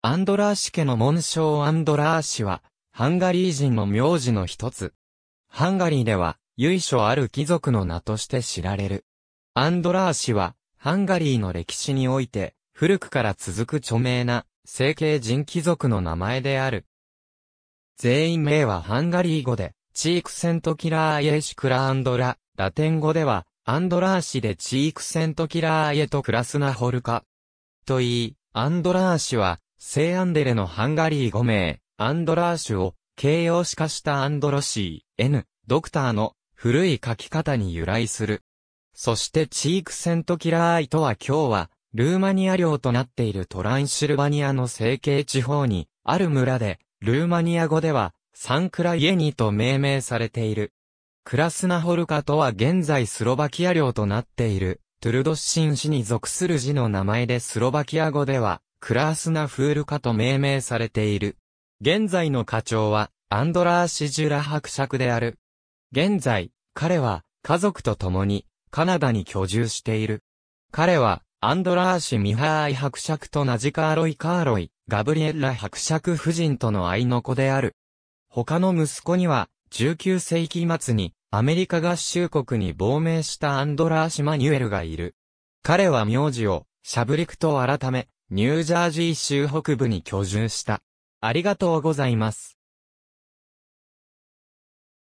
アンドラーシ家の紋章アンドラーシは、ハンガリー人の名字の一つ。ハンガリーでは、由緒ある貴族の名として知られる。アンドラーシは、ハンガリーの歴史において、古くから続く著名な、成形人貴族の名前である。全員名はハンガリー語で、チークセントキラーイエシクラアンドラ、ラテン語では、アンドラーシでチークセントキラーイエとクラスナホルカ。と言い、アンドラーシは、聖アンデレのハンガリー5名、アンドラーシュを形容詞化したアンドロシー、N、ドクターの古い書き方に由来する。そしてチークセントキラーイとは今日は、ルーマニア領となっているトランシルバニアの成形地方に、ある村で、ルーマニア語では、サンクライエニと命名されている。クラスナホルカとは現在スロバキア領となっている、トゥルドッシン市に属する字の名前でスロバキア語では、クラースナフールカと命名されている。現在の課長は、アンドラーシジュラ伯爵である。現在、彼は、家族と共に、カナダに居住している。彼は、アンドラーシ・ミハーイ伯爵とナジカーロイ・カーロイ、ガブリエッラ伯爵夫人との愛の子である。他の息子には、19世紀末に、アメリカ合衆国に亡命したアンドラーシ・マニュエルがいる。彼は名字を、シャブリクと改め、ニュージャージー州北部に居住した。ありがとうございます。